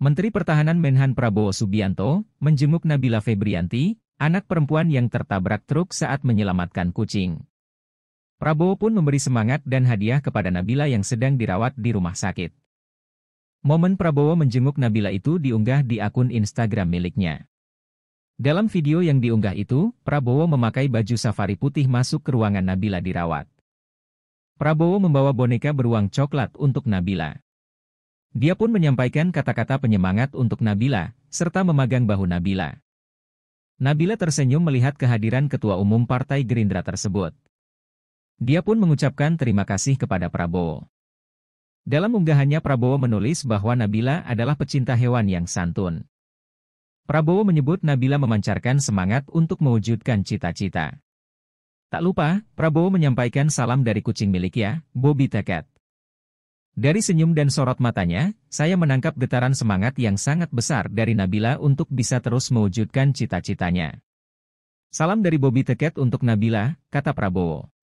Menteri Pertahanan Menhan Prabowo Subianto menjenguk Nabila Febrianti, anak perempuan yang tertabrak truk saat menyelamatkan kucing. Prabowo pun memberi semangat dan hadiah kepada Nabila yang sedang dirawat di rumah sakit. Momen Prabowo menjenguk Nabila itu diunggah di akun Instagram miliknya. Dalam video yang diunggah itu, Prabowo memakai baju safari putih masuk ke ruangan Nabila dirawat. Prabowo membawa boneka beruang coklat untuk Nabila. Dia pun menyampaikan kata-kata penyemangat untuk Nabila, serta memagang bahu Nabila. Nabila tersenyum melihat kehadiran Ketua Umum Partai Gerindra tersebut. Dia pun mengucapkan terima kasih kepada Prabowo. Dalam unggahannya Prabowo menulis bahwa Nabila adalah pecinta hewan yang santun. Prabowo menyebut Nabila memancarkan semangat untuk mewujudkan cita-cita. Tak lupa, Prabowo menyampaikan salam dari kucing miliknya, Bobby Tekat. Dari senyum dan sorot matanya, saya menangkap getaran semangat yang sangat besar dari Nabila untuk bisa terus mewujudkan cita-citanya. Salam dari Bobby Teket untuk Nabila, kata Prabowo.